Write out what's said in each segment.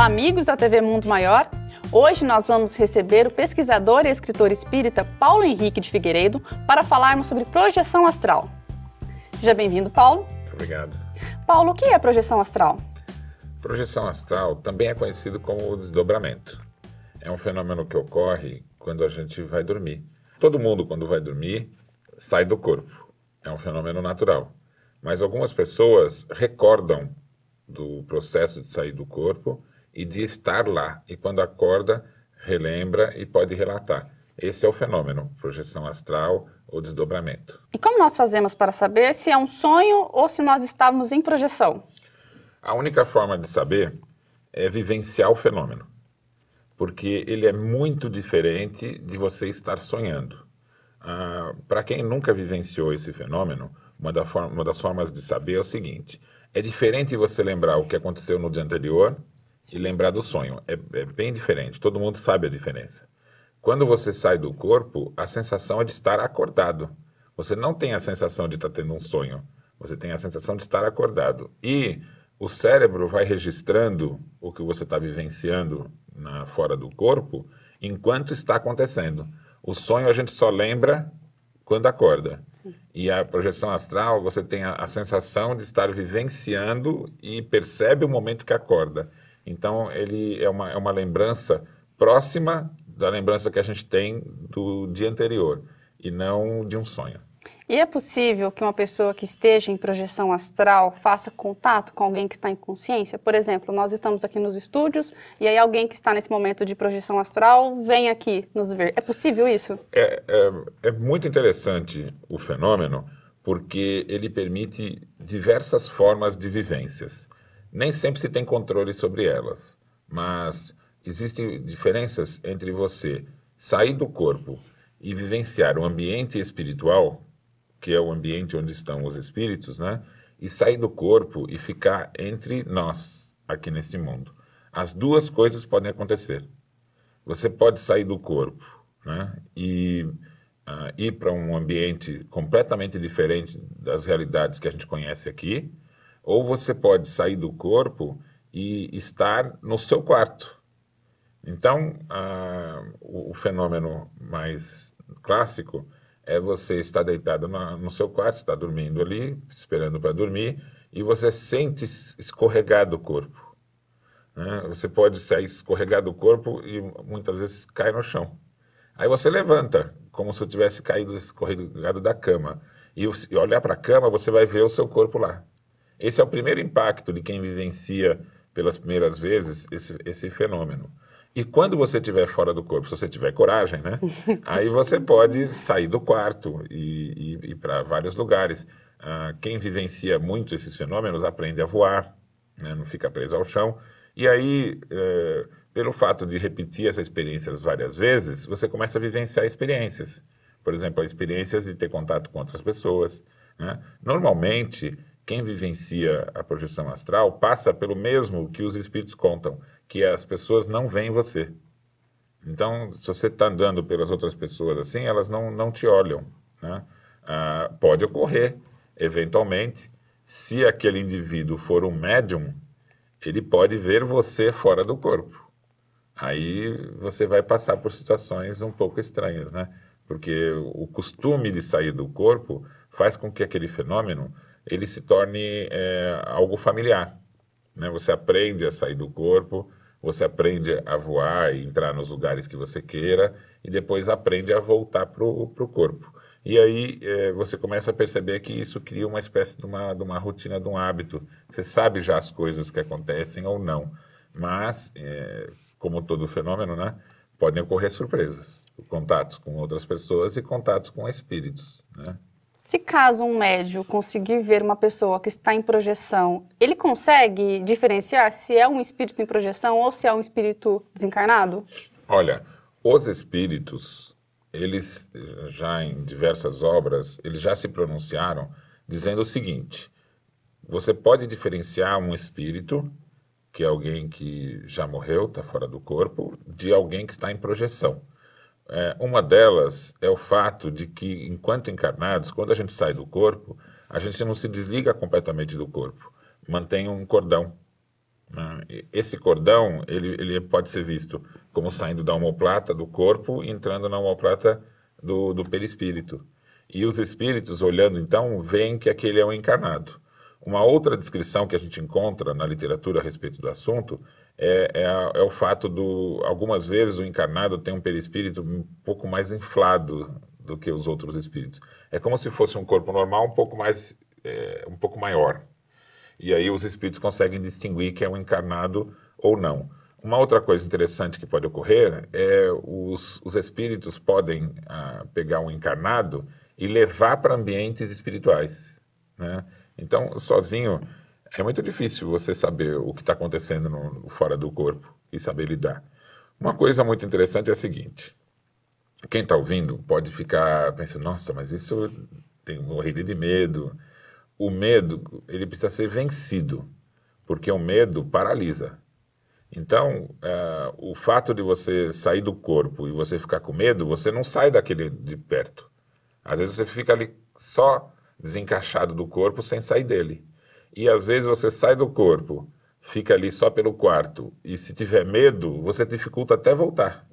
Olá, amigos da TV Mundo Maior. Hoje nós vamos receber o pesquisador e escritor espírita Paulo Henrique de Figueiredo para falarmos sobre projeção astral. Seja bem-vindo, Paulo. Obrigado. Paulo, o que é projeção astral? Projeção astral também é conhecido como desdobramento. É um fenômeno que ocorre quando a gente vai dormir. Todo mundo, quando vai dormir, sai do corpo. É um fenômeno natural. Mas algumas pessoas recordam do processo de sair do corpo e de estar lá. E quando acorda, relembra e pode relatar. Esse é o fenômeno, projeção astral ou desdobramento. E como nós fazemos para saber se é um sonho ou se nós estamos em projeção? A única forma de saber é vivenciar o fenômeno, porque ele é muito diferente de você estar sonhando. Ah, para quem nunca vivenciou esse fenômeno, uma, da forma, uma das formas de saber é o seguinte: é diferente você lembrar o que aconteceu no dia anterior e lembrar do sonho. É, é, bem diferente, todo mundo sabe a diferença. Quando você sai do corpo, a sensação é de estar acordado. Você não tem a sensação de estar tendo um sonho, você tem a sensação de estar acordado. E o cérebro vai registrando o que você está vivenciando na, fora do corpo enquanto está acontecendo. O sonho a gente só lembra quando acorda. E a projeção astral, você tem a, a sensação de estar vivenciando e percebe o momento que acorda. Então, ele é uma, é uma lembrança próxima da lembrança que a gente tem do dia anterior e não de um sonho. E é possível que uma pessoa que esteja em projeção astral faça contato com alguém que está em consciência? Por exemplo, nós estamos aqui nos estúdios e aí alguém que está nesse momento de projeção astral vem aqui nos ver. É possível isso? É, é, é muito interessante o fenômeno porque ele permite diversas formas de vivências nem sempre se tem controle sobre elas, mas existem diferenças entre você sair do corpo e vivenciar o ambiente espiritual, que é o ambiente onde estão os espíritos, né? E sair do corpo e ficar entre nós aqui neste mundo. As duas coisas podem acontecer. Você pode sair do corpo, né? E uh, ir para um ambiente completamente diferente das realidades que a gente conhece aqui ou você pode sair do corpo e estar no seu quarto. Então, o, o, fenômeno mais clássico é você estar deitado na, no seu quarto, está dormindo ali, esperando para dormir, e você sente escorregar do corpo. Né? Você pode sair escorregar do corpo e muitas vezes cai no chão. Aí você levanta, como se eu tivesse caído escorregado da cama. E, e olhar para a cama, você vai ver o seu corpo lá. Esse é o primeiro impacto de quem vivencia pelas primeiras vezes esse, esse fenômeno. E quando você estiver fora do corpo, se você tiver coragem, né? aí você pode sair do quarto e, e, e ir para vários lugares. Ah, quem vivencia muito esses fenômenos aprende a voar, né? não fica preso ao chão. E aí, eh, pelo fato de repetir essas experiências várias vezes, você começa a vivenciar experiências. Por exemplo, experiências de ter contato com outras pessoas. Né? Normalmente, quem vivencia a projeção astral passa pelo mesmo que os espíritos contam, que é, as pessoas não veem você. Então, se você está andando pelas outras pessoas assim, elas não, não te olham. Né? Ah, pode ocorrer, eventualmente, se aquele indivíduo for um médium, ele pode ver você fora do corpo. Aí você vai passar por situações um pouco estranhas, né? Porque o costume de sair do corpo faz com que aquele fenômeno ele se torne é, algo familiar. Né? Você aprende a sair do corpo, você aprende a voar e entrar nos lugares que você queira, e depois aprende a voltar para o corpo. E aí é, você começa a perceber que isso cria uma espécie de uma, de uma rotina, de um hábito. Você sabe já as coisas que acontecem ou não. Mas, é, como todo fenômeno, né, podem ocorrer surpresas. Contatos com outras pessoas e contatos com espíritos. Né? Se caso um médio conseguir ver uma pessoa que está em projeção, ele consegue diferenciar se é um espírito em projeção ou se é um espírito desencarnado? Olha, os espíritos, eles eh, já em diversas obras, eles já se pronunciaram dizendo o seguinte: você pode diferenciar um espírito, que é alguém que já morreu, está fora do corpo, de alguém que está em projeção. É, uma delas é o fato de que, enquanto encarnados, quando a gente sai do corpo, a gente não se desliga completamente do corpo, mantém um cordão. Né? Esse cordão ele, ele pode ser visto como saindo da homoplata do corpo e entrando na homoplata do, do perispírito. E os espíritos, olhando então, veem que aquele é um encarnado. Uma outra descrição que a gente encontra na literatura a respeito do assunto é, é, é, o fato do. Algumas vezes o encarnado tem um perispírito um pouco mais inflado do que os outros espíritos. É como se fosse um corpo normal um pouco mais. É, um pouco maior. E aí os espíritos conseguem distinguir que é um encarnado ou não. Uma outra coisa interessante que pode ocorrer é os, os espíritos podem ah, pegar um encarnado e levar para ambientes espirituais. Né? Então, sozinho, é muito difícil você saber o que está acontecendo no, fora do corpo e saber lidar. Uma coisa muito interessante é a seguinte: quem está ouvindo pode ficar pensando, nossa, mas isso tem tenho morrido de medo. O medo ele precisa ser vencido, porque o medo paralisa. Então, eh, o fato de você sair do corpo e você ficar com medo, você não sai daquele de perto. Às vezes você fica ali só desencaixado do corpo sem sair dele e às vezes você sai do corpo, fica ali só pelo quarto, e se tiver medo, você dificulta até voltar.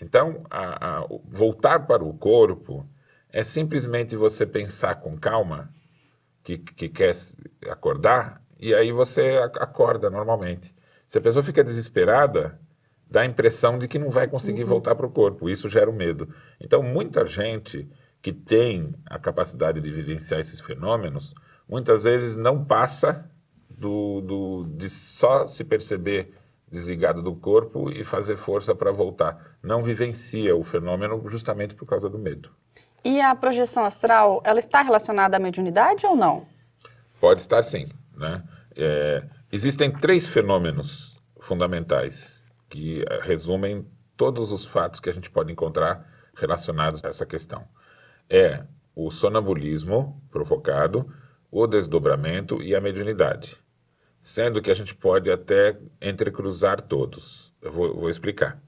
Então, a, a, voltar para o corpo é simplesmente você pensar com calma que, que quer acordar, e aí você acorda normalmente. Se a pessoa fica desesperada, dá a impressão de que não vai conseguir uhum. voltar para o corpo. Isso gera o medo. Então, muita gente que tem a capacidade de vivenciar esses fenômenos muitas vezes não passa do, do, de só se perceber desligado do corpo e fazer força para voltar. Não vivencia o fenômeno justamente por causa do medo. E a projeção astral, ela está relacionada à mediunidade ou não? Pode estar sim. Né? É, existem três fenômenos fundamentais que é, resumem todos os fatos que a gente pode encontrar relacionados a essa questão. É o sonambulismo provocado, o desdobramento e a mediunidade, sendo que a gente pode até entrecruzar todos. Eu vou, vou explicar.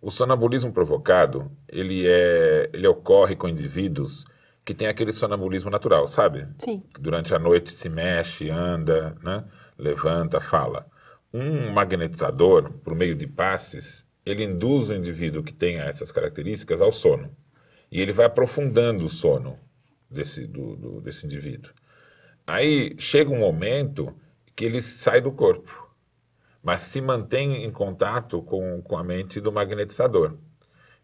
O sonambulismo provocado, ele, é, ele ocorre com indivíduos que têm aquele sonambulismo natural, sabe? Sim. Que durante a noite se mexe, anda, né? levanta, fala. Um magnetizador, por meio de passes, ele induz o indivíduo que tenha essas características ao sono. E ele vai aprofundando o sono desse, do, do, desse indivíduo. Aí chega um momento que ele sai do corpo, mas se mantém em contato com, com a mente do magnetizador.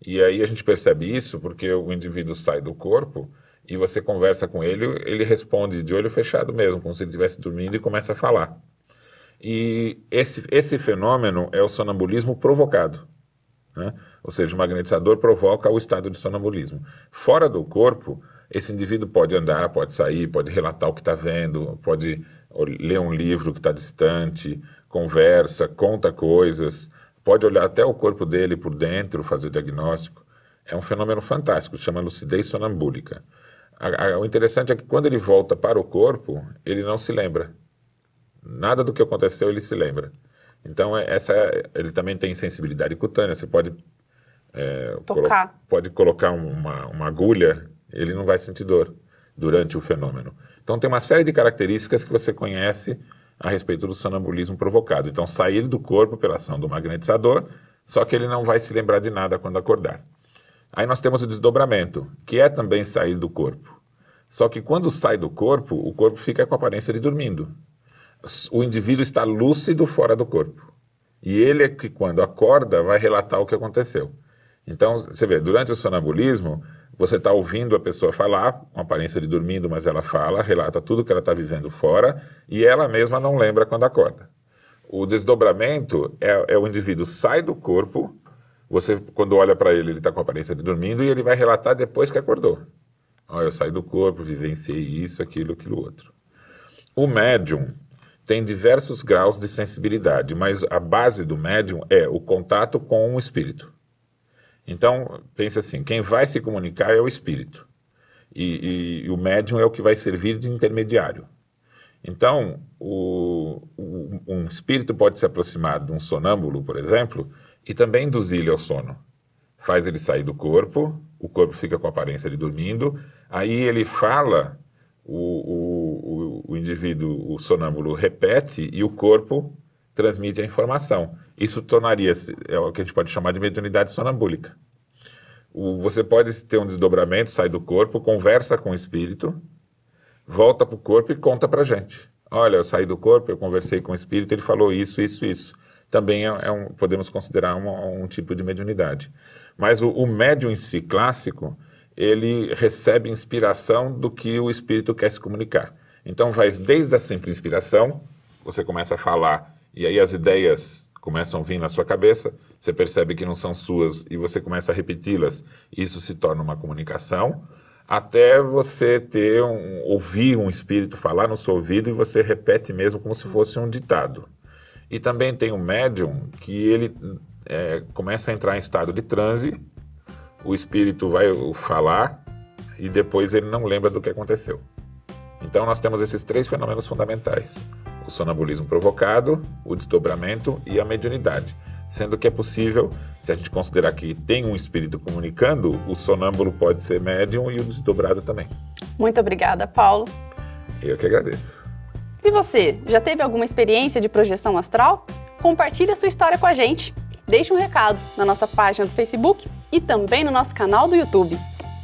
E aí a gente percebe isso porque o indivíduo sai do corpo e você conversa com ele, ele responde de olho fechado mesmo, como se ele estivesse dormindo e começa a falar. E esse, esse fenômeno é o sonambulismo provocado. Né? Ou seja, o magnetizador provoca o estado de sonambulismo. Fora do corpo, esse indivíduo pode andar, pode sair, pode relatar o que está vendo, pode ler um livro que está distante, conversa, conta coisas, pode olhar até o corpo dele por dentro, fazer diagnóstico. É um fenômeno fantástico, chama lucidez sonambúlica. A, a, o interessante é que quando ele volta para o corpo, ele não se lembra. Nada do que aconteceu ele se lembra. Então, é, essa, é, ele também tem sensibilidade cutânea, você pode é, Tocar. Colo pode colocar uma, uma agulha ele não vai sentir dor durante o fenômeno. Então tem uma série de características que você conhece a respeito do sonambulismo provocado. Então sair do corpo pela ação do magnetizador, só que ele não vai se lembrar de nada quando acordar. Aí nós temos o desdobramento, que é também sair do corpo. Só que quando sai do corpo, o corpo fica com a aparência de dormindo. O indivíduo está lúcido fora do corpo. E ele é que, quando acorda, vai relatar o que aconteceu. Então, você vê, durante o sonambulismo, você está ouvindo a pessoa falar, com aparência de dormindo, mas ela fala, relata tudo que ela está vivendo fora e ela mesma não lembra quando acorda. O desdobramento é, é o indivíduo sai do corpo, você quando olha para ele, ele está com aparência de dormindo e ele vai relatar depois que acordou. Olha, eu saí do corpo, vivenciei isso, aquilo, aquilo outro. O médium tem diversos graus de sensibilidade, mas a base do médium é o contato com o espírito. Então, pense assim: quem vai se comunicar é o espírito. E, e, e o médium é o que vai servir de intermediário. Então, o, o, um espírito pode se aproximar de um sonâmbulo, por exemplo, e também induzir ele ao sono. Faz ele sair do corpo, o corpo fica com a aparência de dormindo, aí ele fala, o, o, o indivíduo, o sonâmbulo, repete e o corpo transmite a informação. Isso tornaria é o que a gente pode chamar de mediunidade sonambúlica. O, você pode ter um desdobramento, sai do corpo, conversa com o espírito, volta para o corpo e conta para a gente. Olha, eu saí do corpo, eu conversei com o espírito, ele falou isso, isso, isso. Também é, é um, podemos considerar um tipo de mediunidade. Mas o, o médium em si clássico, ele recebe inspiração do que o espírito quer se comunicar. Então, vai desde a simples inspiração, você começa a falar e aí as ideias começam a vir na sua cabeça, você percebe que não são suas e você começa a repeti-las, isso se torna uma comunicação, até você ter um, ouvir um espírito falar no seu ouvido e você repete mesmo como se fosse um ditado. E também tem um médium que ele é, começa a entrar em estado de transe, o espírito vai falar e depois ele não lembra do que aconteceu. Então nós temos esses três fenômenos fundamentais: o sonambulismo provocado, o desdobramento e a mediunidade. Sendo que é possível, se a gente considerar que tem um espírito comunicando, o sonâmbulo pode ser médium e o desdobrado também. Muito obrigada, Paulo. Eu que agradeço. E você, já teve alguma experiência de projeção astral? Compartilhe a sua história com a gente. Deixe um recado na nossa página do Facebook e também no nosso canal do YouTube.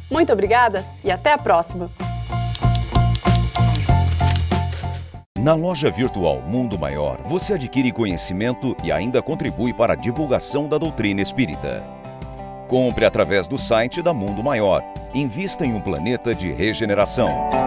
Muito obrigada e até a próxima! Na loja virtual Mundo Maior, você adquire conhecimento e ainda contribui para a divulgação da doutrina espírita. Compre através do site da Mundo Maior. Invista em um planeta de regeneração.